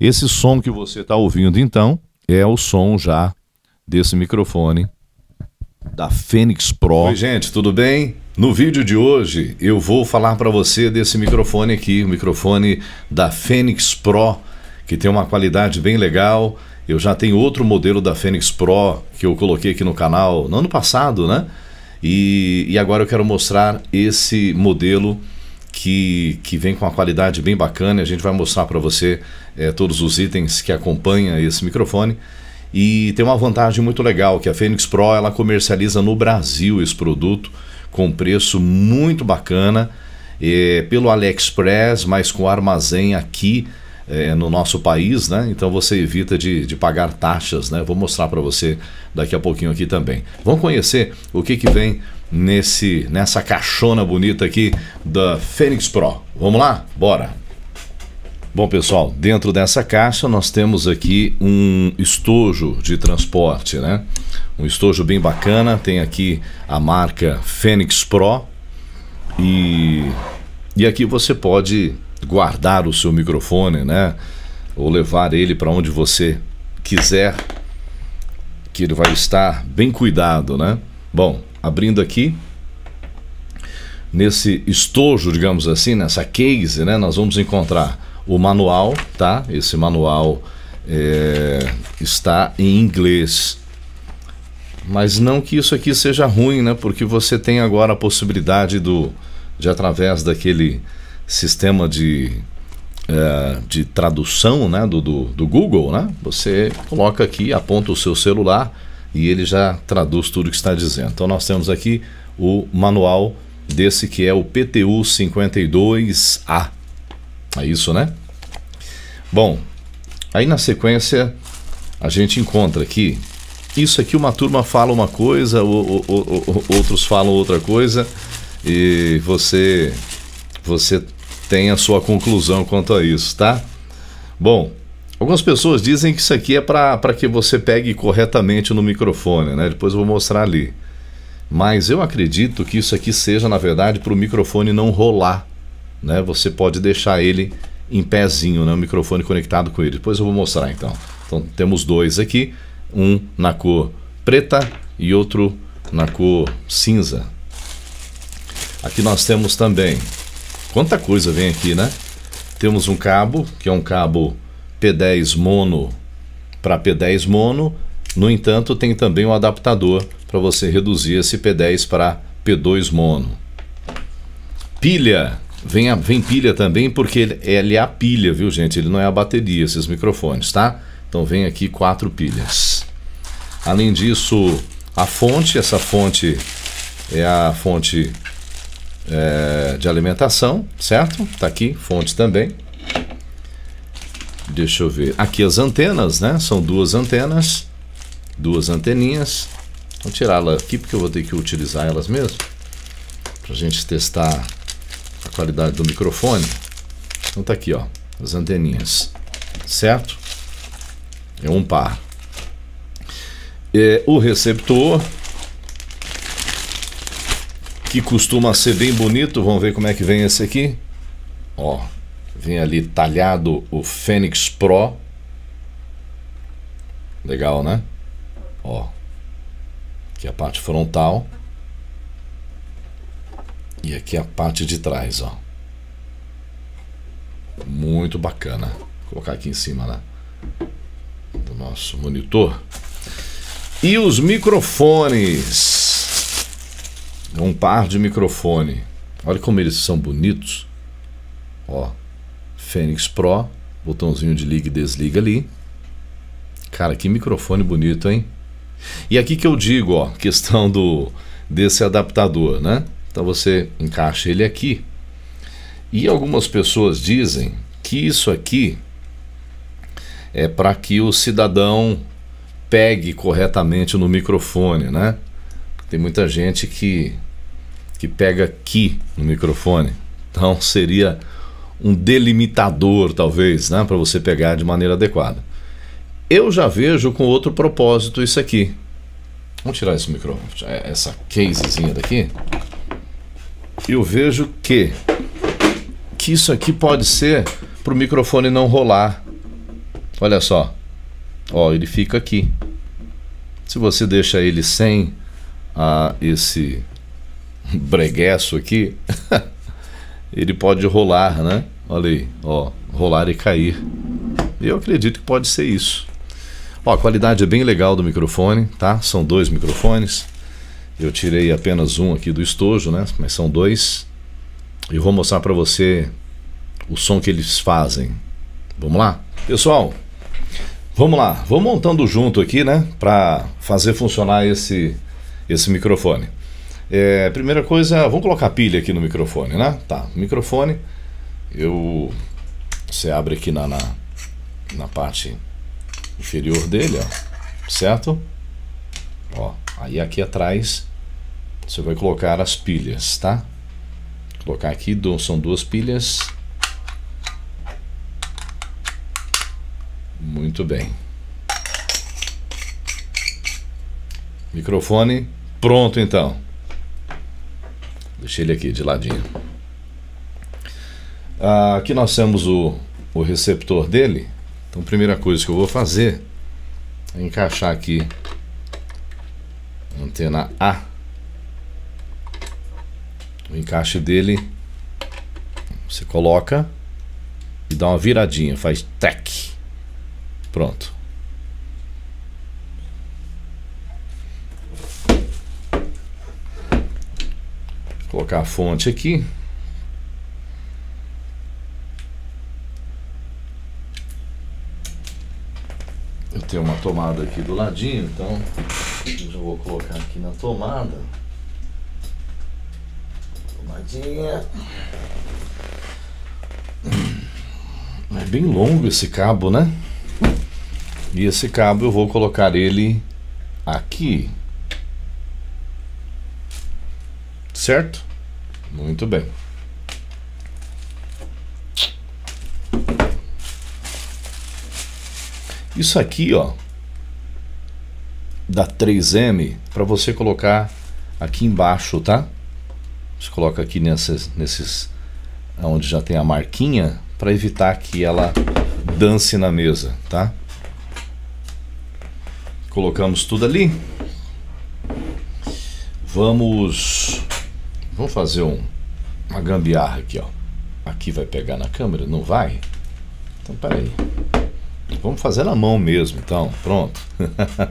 Esse som que você está ouvindo, então, é o som já desse microfone da Fênix Pro. Oi, gente, tudo bem? No vídeo de hoje eu vou falar para você desse microfone aqui, o microfone da Fênix Pro, que tem uma qualidade bem legal. Eu já tenho outro modelo da Fênix Pro que eu coloquei aqui no canal no ano passado, né? E, e agora eu quero mostrar esse modelo que, que vem com uma qualidade bem bacana. A gente vai mostrar para você é, todos os itens que acompanham esse microfone. E tem uma vantagem muito legal, que a Fênix Pro ela comercializa no Brasil esse produto com preço muito bacana, é, pelo AliExpress, mas com armazém aqui é, é, no nosso país, né? Então você evita de, de pagar taxas, né? Vou mostrar para você daqui a pouquinho aqui também. Vamos conhecer o que, que vem nesse nessa caixona bonita aqui da Fênix Pro. Vamos lá? Bora! Bom, pessoal, dentro dessa caixa nós temos aqui um estojo de transporte, né? Um estojo bem bacana, tem aqui a marca Fênix Pro e, e aqui você pode guardar o seu microfone, né? Ou levar ele para onde você quiser, que ele vai estar bem cuidado, né? Bom, abrindo aqui nesse estojo, digamos assim, nessa case, né? Nós vamos encontrar o manual, tá? Esse manual é, está em inglês. Mas não que isso aqui seja ruim, né? Porque você tem agora a possibilidade do de através daquele sistema de, é, de tradução né, do, do, do, Google, né? Você coloca aqui, aponta o seu celular e ele já traduz tudo que está dizendo. Então nós temos aqui o manual desse que é o PTU 52A. É isso, né? Bom, aí na sequência a gente encontra aqui. Isso aqui uma turma fala uma coisa, outros falam outra coisa, e você você tem a sua conclusão quanto a isso, tá? Bom, algumas pessoas dizem que isso aqui é para que você pegue corretamente no microfone, né? Depois eu vou mostrar ali. Mas eu acredito que isso aqui seja, na verdade, para o microfone não rolar, né? Você pode deixar ele em pezinho, né? O microfone conectado com ele. Depois eu vou mostrar, então. Então, temos dois aqui, um na cor preta e outro na cor cinza. Aqui nós temos também Quanta coisa vem aqui, né? Temos um cabo, que é um cabo P10 mono para P10 mono. No entanto, tem também um adaptador para você reduzir esse P10 para P2 mono. Pilha. Vem, a, vem pilha também, porque ele, ele é a pilha, viu, gente? Ele não é a bateria, esses microfones, tá? Então vem aqui quatro pilhas. Além disso, a fonte, essa fonte é a fonte é, de alimentação, certo? Está aqui, fonte também. Deixa eu ver. Aqui as antenas, né? São duas antenas, duas anteninhas. Vou tirá-la aqui porque eu vou ter que utilizar elas mesmo para a gente testar a qualidade do microfone. Então tá aqui, ó, as anteninhas, certo? É um par. É, o receptor que costuma ser bem bonito. Vamos ver como é que vem esse aqui. Ó, vem ali talhado o Fênix Pro. Legal, né? Ó, aqui a parte frontal. E aqui a parte de trás, ó. Muito bacana. Vou colocar aqui em cima, né? Do nosso monitor. E os microfones um par de microfone. Olha como eles são bonitos. Ó, Fênix Pro, botãozinho de liga e desliga ali. Cara, que microfone bonito, hein? E aqui que eu digo, ó, questão do desse adaptador, né? Então você encaixa ele aqui. E algumas pessoas dizem que isso aqui é para que o cidadão pegue corretamente no microfone, né? Tem muita gente que que pega aqui no microfone. Então seria um delimitador, talvez, né, para você pegar de maneira adequada. Eu já vejo com outro propósito isso aqui. Vamos tirar esse microfone, essa casezinha daqui. Eu vejo que que isso aqui pode ser para o microfone não rolar. Olha só, ó, ele fica aqui. Se você deixa ele sem ah, esse breguesso aqui, ele pode rolar, né? Olha aí, ó, rolar e cair. Eu acredito que pode ser isso. Ó, a qualidade é bem legal do microfone, tá? São dois microfones. Eu tirei apenas um aqui do estojo, né? Mas são dois. E vou mostrar para você o som que eles fazem. Vamos lá? Pessoal, vamos lá. Vamos montando junto aqui, né? Para fazer funcionar esse, esse microfone. É, primeira coisa, vamos colocar a pilha aqui no microfone, né? Tá, microfone. Eu. Você abre aqui na, na, na parte inferior dele, ó. Certo? Ó, aí aqui atrás você vai colocar as pilhas, tá? Vou colocar aqui, são duas pilhas. Muito bem. Microfone pronto então. Deixei ele aqui de ladinho. Ah, aqui nós temos o, o receptor dele. Então, a primeira coisa que eu vou fazer é encaixar aqui a antena A. O encaixe dele você coloca e dá uma viradinha, faz tec. Pronto. colocar a fonte aqui. Eu tenho uma tomada aqui do ladinho, então eu vou colocar aqui na tomada. Tomadinha. É bem longo esse cabo, né? E esse cabo eu vou colocar ele aqui. Certo? Muito bem. Isso aqui, ó, da 3M, para você colocar aqui embaixo, tá? Você coloca aqui nessas, nesses, onde já tem a marquinha, para evitar que ela dance na mesa, tá? Colocamos tudo ali. Vamos Vamos fazer um, uma gambiarra aqui, ó. Aqui vai pegar na câmera? Não vai? Então, peraí. Vamos fazer na mão mesmo, então. Pronto.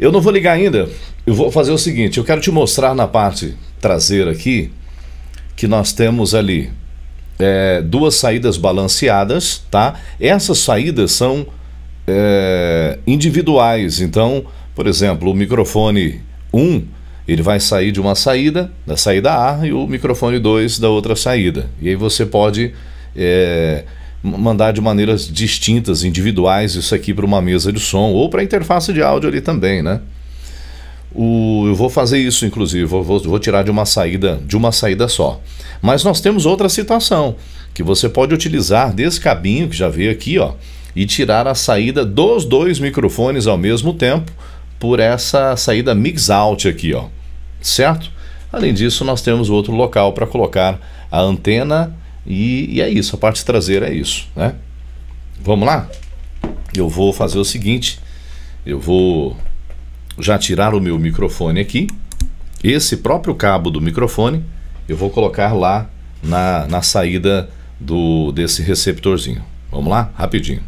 eu não vou ligar ainda. Eu vou fazer o seguinte. Eu quero te mostrar na parte traseira aqui que nós temos ali é, duas saídas balanceadas, tá? Essas saídas são é, individuais. Então, por exemplo, o microfone 1... Um, ele vai sair de uma saída, da saída A, e o microfone 2 da outra saída. E aí você pode é, mandar de maneiras distintas, individuais, isso aqui para uma mesa de som ou para a interface de áudio ali também, né? O, eu vou fazer isso, inclusive, vou, vou, vou tirar de uma saída de uma saída só. Mas nós temos outra situação que você pode utilizar desse cabinho que já veio aqui, ó, e tirar a saída dos dois microfones ao mesmo tempo por essa saída mix out aqui, ó, certo? Além disso, nós temos outro local para colocar a antena e, e, é isso, a parte traseira é isso, né? Vamos lá? Eu vou fazer o seguinte, eu vou já tirar o meu microfone aqui, esse próprio cabo do microfone, eu vou colocar lá na, na saída do desse receptorzinho. Vamos lá? Rapidinho.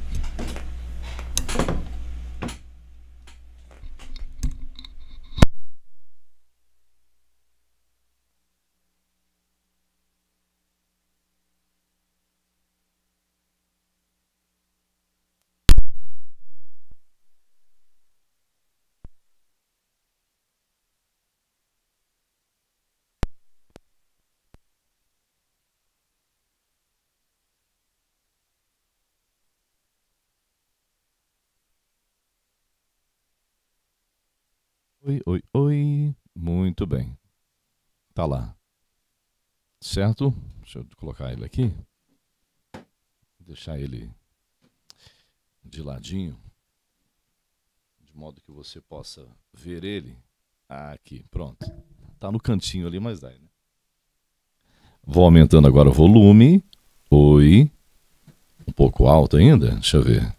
Oi, oi, oi. Muito bem. Tá lá. Certo? Deixa eu colocar ele aqui. Deixar ele de ladinho, de modo que você possa ver ele. Ah, aqui, pronto. Tá no cantinho ali, mas dá, né? Vou aumentando agora o volume. Oi. Um pouco alto ainda, deixa eu ver.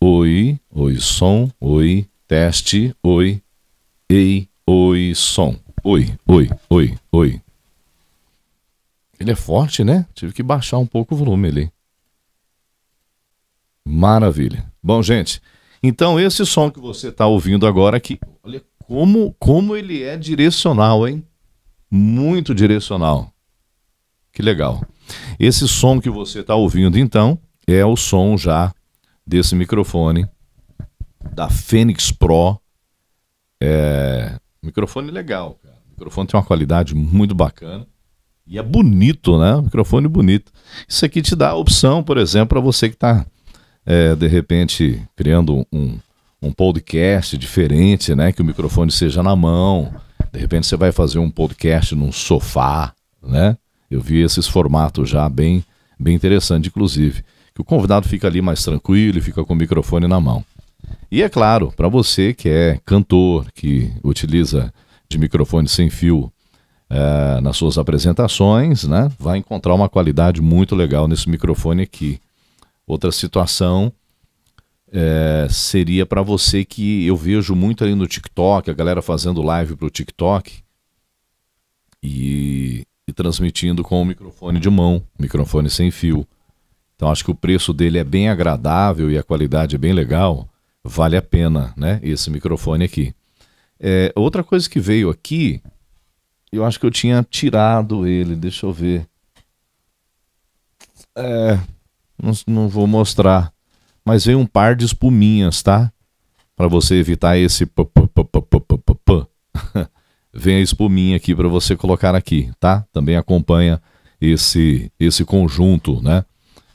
Oi, oi som, oi. Teste, oi, ei, oi, som. Oi, oi, oi, oi. Ele é forte, né? Tive que baixar um pouco o volume ali. Maravilha. Bom, gente, então esse som que você está ouvindo agora aqui, olha como, como ele é direcional, hein? Muito direcional. Que legal. Esse som que você está ouvindo, então, é o som já desse microfone da Fênix Pro. É, microfone legal, cara. microfone tem uma qualidade muito bacana. E é bonito, né? microfone bonito. Isso aqui te dá a opção, por exemplo, para você que está, é, de repente, criando um, um podcast diferente, né? Que o microfone seja na mão. De repente você vai fazer um podcast num sofá, né? Eu vi esses formatos já bem, bem interessante, inclusive. Que o convidado fica ali mais tranquilo e fica com o microfone na mão. E é claro, para você que é cantor, que utiliza de microfone sem fio eh, nas suas apresentações, né, vai encontrar uma qualidade muito legal nesse microfone aqui. Outra situação eh, seria para você que eu vejo muito ali no TikTok, a galera fazendo live para o TikTok e, e transmitindo com o microfone de mão, microfone sem fio. Então acho que o preço dele é bem agradável e a qualidade é bem legal vale a pena, né? Esse microfone aqui. É, outra coisa que veio aqui, eu acho que eu tinha tirado ele, deixa eu ver. É, não, não vou mostrar, mas veio um par de espuminhas, tá? Para você evitar esse p -p -p Vem a espuminha aqui para você colocar aqui, tá? Também acompanha esse esse conjunto, né,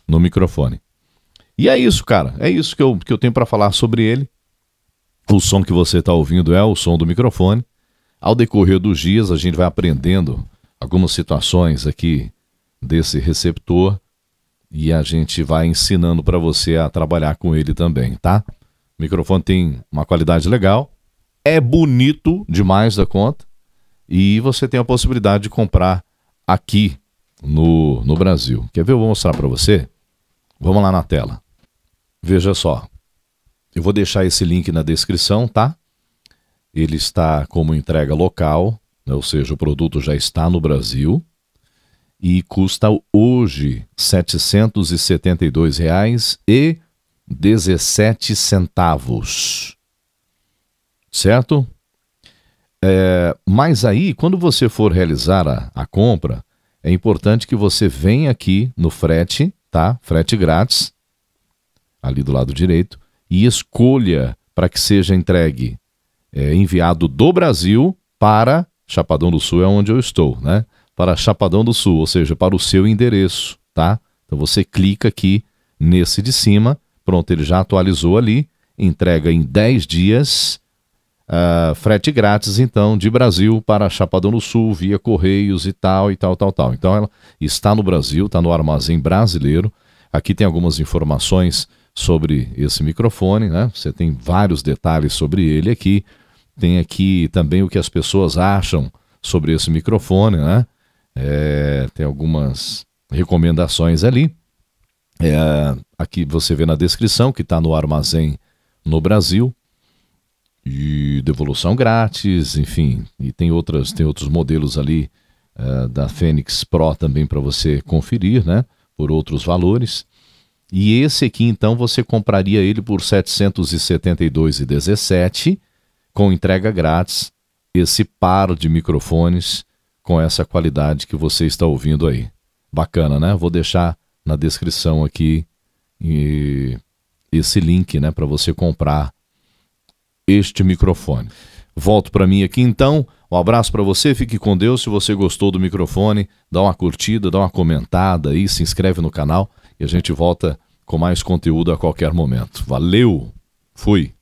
no microfone. E é isso, cara. É isso que eu, que eu tenho para falar sobre ele. O som que você está ouvindo é o som do microfone. Ao decorrer dos dias, a gente vai aprendendo algumas situações aqui desse receptor e a gente vai ensinando para você a trabalhar com ele também, tá? O microfone tem uma qualidade legal, é bonito demais da conta e você tem a possibilidade de comprar aqui no, no Brasil. Quer ver? Eu vou mostrar para você. Vamos lá na tela. Veja só, eu vou deixar esse link na descrição, tá? Ele está como entrega local, né? ou seja, o produto já está no Brasil e custa hoje R$ 772,17. Certo? É, mas aí, quando você for realizar a, a compra, é importante que você venha aqui no frete, tá? Frete grátis ali do lado direito, e escolha para que seja entregue, é, enviado do Brasil para Chapadão do Sul, é onde eu estou, né? Para Chapadão do Sul, ou seja, para o seu endereço, tá? Então você clica aqui nesse de cima, pronto, ele já atualizou ali, entrega em 10 dias, Uh, frete grátis, então, de Brasil para Chapadão do Sul, via Correios e tal, e tal, tal, tal. Então, ela está no Brasil, está no armazém brasileiro. Aqui tem algumas informações sobre esse microfone, né? Você tem vários detalhes sobre ele aqui. Tem aqui também o que as pessoas acham sobre esse microfone, né? É, tem algumas recomendações ali. É, aqui você vê na descrição que está no armazém no Brasil e devolução grátis, enfim, e tem outras, tem outros modelos ali é, da Fênix Pro também para você conferir, né? Por outros valores. E esse aqui, então, você compraria ele por R$ 772,17, com entrega grátis, esse par de microfones com essa qualidade que você está ouvindo aí. Bacana, né? Vou deixar na descrição aqui esse link, né, para você comprar este microfone. Volto para mim aqui então. Um abraço para você, fique com Deus. Se você gostou do microfone, dá uma curtida, dá uma comentada aí, se inscreve no canal e a gente volta com mais conteúdo a qualquer momento. Valeu, fui!